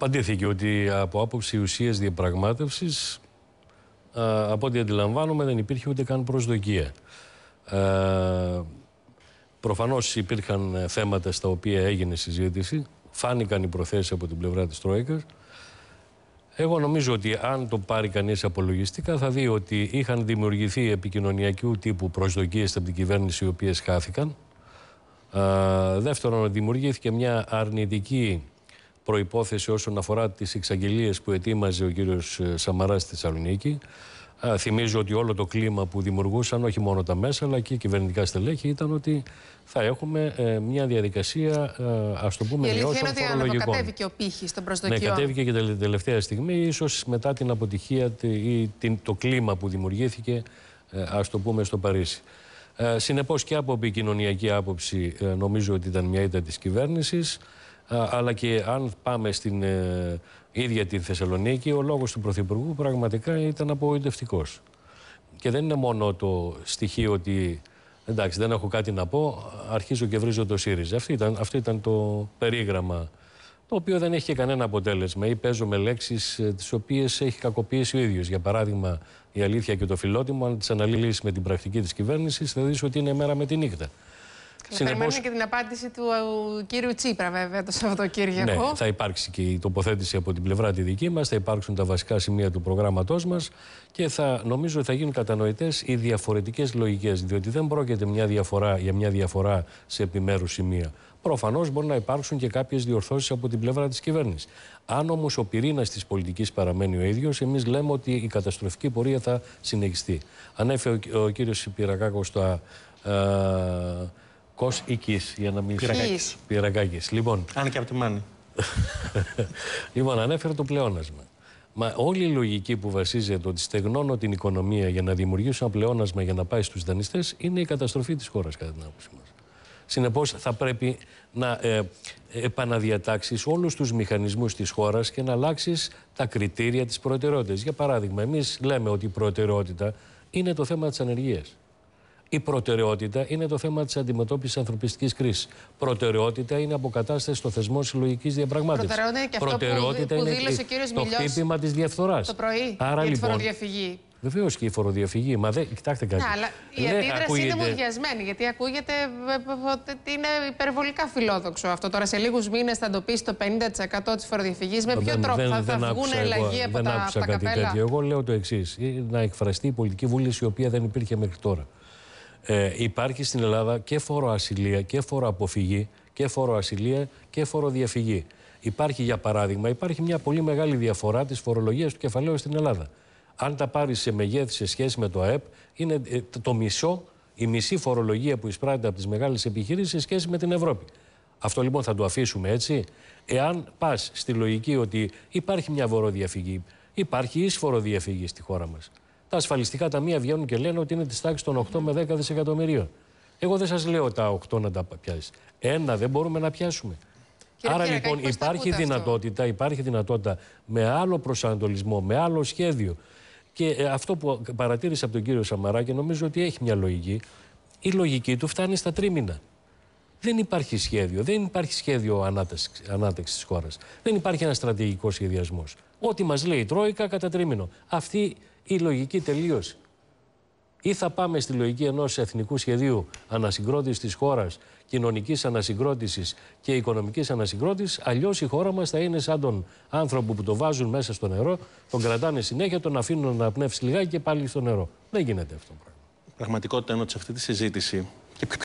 Απαντήθηκε ότι από άποψη ουσίας διαπραγμάτευσης, ε, από ό,τι αντιλαμβάνομαι, δεν υπήρχε ούτε καν προσδοκία. Ε, προφανώς υπήρχαν ε, θέματα στα οποία έγινε συζήτηση, φάνηκαν οι προθέσεις από την πλευρά της Τρόικας. Εγώ νομίζω ότι αν το πάρει κανείς απολογιστικά θα δει ότι είχαν δημιουργηθεί επικοινωνιακού τύπου προσδοκίες από την κυβέρνηση οι οποίες χάθηκαν. Ε, δεύτερον, δημιουργήθηκε μια αρνητική προϋπόθεση όσον αφορά τις εξαγγελίες που ετοίμαζε ο κύριος ε, Σαμαράς στη Θεσσαλονίκη. Θυμίζω ότι όλο το κλίμα που δημιουργούσαν όχι μόνο τα μέσα αλλά και οι κυβερνητικά στελέχη ήταν ότι θα έχουμε ε, μια διαδικασία ε, ας το πούμε μειώσεων φορολογικών. Η κατέβηκε ο πύχης των προσδοκιών. Ναι, κατέβηκε και την τελευταία στιγμή ίσως μετά την αποτυχία ή την, το κλίμα που δημιουργήθηκε ε, ας το πούμε στο Παρίσι. Ε, συνεπώς και από επικοινωνιακή άποψη ε, νομίζω ότι ήταν μια ήττα της κυβέρνησης αλλά και αν πάμε στην ε, ίδια τη Θεσσαλονίκη, ο λόγος του Πρωθυπουργού πραγματικά ήταν απογοητευτικός. Και δεν είναι μόνο το στοιχείο ότι εντάξει δεν έχω κάτι να πω, αρχίζω και βρίζω το ΣΥΡΙΖΑ. Αυτό ήταν, ήταν το περίγραμμα το οποίο δεν έχει και κανένα αποτέλεσμα ή παίζω με λέξεις ε, τις οποίες έχει κακοποιήσει ο ίδιος. Για παράδειγμα, η αλήθεια και το φιλότιμο, αν τις αναλύσεις με την πρακτική της κυβέρνησης, θα δεις ότι είναι μέρα με τη νύχτα. Περιμένουμε και την απάντηση του ε, κύριου Τσίπρα, βέβαια, το Σαββατοκύριακο. Ναι, θα υπάρξει και η τοποθέτηση από την πλευρά τη δική μας, θα υπάρξουν τα βασικά σημεία του προγράμματός μας και θα, νομίζω θα γίνουν κατανοητές οι διαφορετικές λογικές. Διότι δεν πρόκειται μια διαφορά για μια διαφορά σε επιμέρους σημεία. Προφανώς μπορεί να υπάρξουν και κάποιες διορθώσεις από την πλευρά της κυβέρνησης. Αν όμως ο πυρήνας της πολιτικής παραμένει ο ίδιος, εμείς λέμε ότι η καταστροφική πορεία θα συνεχιστεί. Ανέφερε ο, κύριο Σιπηρακάκο τα ε, Κος ή για να μην... Πυρακάκης. Πυρακάκης. Λοιπόν... Αν και από τη Μάνη. λοιπόν, ανέφερε το πλεόνασμα. Μα όλη η λογική που βασίζεται ότι στεγνώνω την οικονομία για να δημιουργήσω ένα πλεόνασμα για να πάει στους δανειστές είναι η καταστροφή της χώρας κατά την άποψή μας. Συνεπώς θα πρέπει να ε, επαναδιατάξεις όλους τους μηχανισμούς της χώρας και να αλλάξεις τα κριτήρια της προτεραιότητας. Για παράδειγμα, εμείς λέμε ότι η προτεραιότητα είναι το θέμα της ανεργίας. Η προτεραιότητα είναι το θέμα της αντιμετώπισης ανθρωπιστικής κρίσης. Προτεραιότητα είναι αποκατάσταση των θεσμών συλλογικής διαπραγμάτευσης. Προτεραιότητα είναι και αυτό που, που δήλωσε ο κύριος Μιλιό. Το χτύπημα της διαφθοράς. Το πρωί. Άρα, λοιπόν, τη φοροδιαφυγή. Βεβαίως και η φοροδιαφυγή. Μα δεν. Κοιτάξτε κάτι. Ναι, αλλά η ναι, αντίδραση ακούγεται... είναι μουδιασμένη. Γιατί ακούγεται ε, ε, ε, ότι είναι υπερβολικά φιλόδοξο αυτό. Τώρα σε λίγους μήνες θα εντοπίσει το 50% της φοροδιαφυγής. Με ποιο τρόπο δεν, θα, θα βγουν αλλαγή από δεν τα, Εγώ λέω το εξής. Να εκφραστεί η πολιτική βούληση η οποία δεν υπήρχε μέχρι τώρα. Ε, υπάρχει στην Ελλάδα και φόρο ασυλία και φόρο αποφυγή και φόρο ασυλία και φόρο διαφυγή. Υπάρχει, για παράδειγμα, υπάρχει μια πολύ μεγάλη διαφορά της φορολογίας του κεφαλαίου στην Ελλάδα. Αν τα πάρεις σε μεγέθη σε σχέση με το ΑΕΠ, είναι ε, το μισό, η μισή φορολογία που εισπράττει από τις μεγάλες επιχειρήσεις σε σχέση με την Ευρώπη. Αυτό λοιπόν θα το αφήσουμε έτσι. Εάν πας στη λογική ότι υπάρχει μια φοροδιαφυγή υπάρχει εισφοροδιαφυγή στη χώρα μας. Τα ασφαλιστικά ταμεία βγαίνουν και λένε ότι είναι της τάξης των 8 με 10 δισεκατομμυρίων. Εγώ δεν σας λέω τα 8 να τα πιάσεις. Ένα δεν μπορούμε να πιάσουμε. Κύριε Άρα κύριε, λοιπόν υπάρχει δυνατότητα, υπάρχει δυνατότητα με άλλο προσανατολισμό, με άλλο σχέδιο. Και ε, αυτό που παρατήρησα από τον κύριο Σαμαρά και νομίζω ότι έχει μια λογική, η λογική του φτάνει στα τρίμηνα. Δεν υπάρχει σχέδιο. Δεν υπάρχει σχέδιο ανάταξη της χώρας. Δεν υπάρχει ένας στρατηγικός σχεδιασμός. Ό,τι μας λέει η Τρόικα κατά τρίμηνο. Αυτή ή λογική τελείωση. Ή θα πάμε στη λογική ενός εθνικού σχεδίου ανασυγκρότησης της χώρας, κοινωνικής ανασυγκρότησης και οικονομικής ανασυγκρότησης, αλλιώς η χώρα μας θα είναι σαν τον άνθρωπο που το βάζουν μέσα στο νερό, τον κρατάνε συνέχεια, τον αφήνουν να πνεύσει λιγάκι και πάλι στο νερό. Δεν γίνεται αυτό πράγμα. πραγματικότητα αυτή τη συζήτηση